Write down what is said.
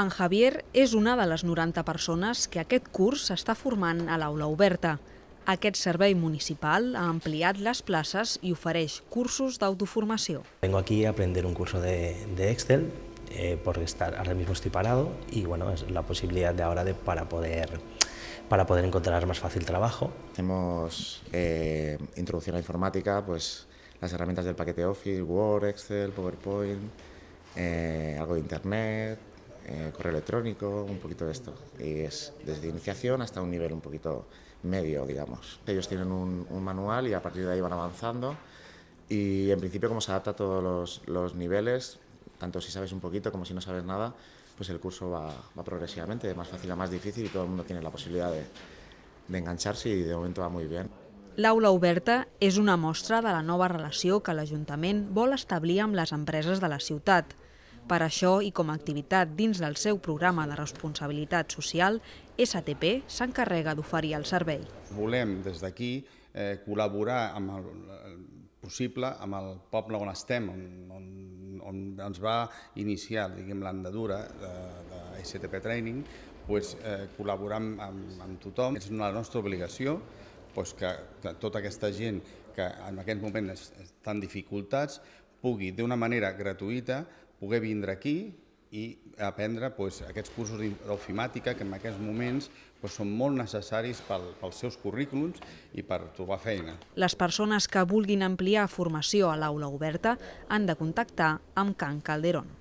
En Javier es una de las 90 personas que aquest curs s'està formant a l'aula oberta. Aquest servei municipal ha ampliat las plazas y ofereix cursos de autoformación. Vengo aquí a aprender un curso de, Excel eh, porque estar, ahora mismo estoy parado y bueno, es la posibilidad de ahora de, para, poder, para poder encontrar más fácil trabajo. Hemos eh, introducción a la informática, pues las herramientas del paquete Office, Word, Excel, PowerPoint, eh, algo de Internet, eh, correo electrónico, un poquito de esto. Y es desde iniciación hasta un nivel un poquito medio, digamos. Ellos tienen un, manual y a partir de ahí van avanzando. Y en principio, como se adapta a todos los, niveles, tanto si sabes un poquito como si no sabes nada, pues el curso va, progresivamente, de más fácil a más difícil y todo el mundo tiene la posibilidad de, engancharse y de momento va muy bien. La aula oberta es una muestra de la nova relación que al vol establir amb las empreses de la ciudad. Per això, i com a activitat dins del seu programa de responsabilitat social, STP s'encarrega d'oferir el servei. Volem des d'aquí eh, col·laborar amb el, possible amb el poble on estem, on, on, on ens va iniciar l'andadura de, de STP Training, pues, eh, col·laborar amb, amb, tothom. És una nostra obligació pues, que, que tota aquesta gent que en aquest moment estan dificultats pugui, d'una manera gratuïta, poder vindre aquí i aprendre doncs, aquests cursos d'ofimàtica que en aquests moments doncs, són molt necessaris pel, pels seus currículums i per trobar feina. Les persones que vulguin ampliar formació a l'aula oberta han de contactar amb Can Calderón.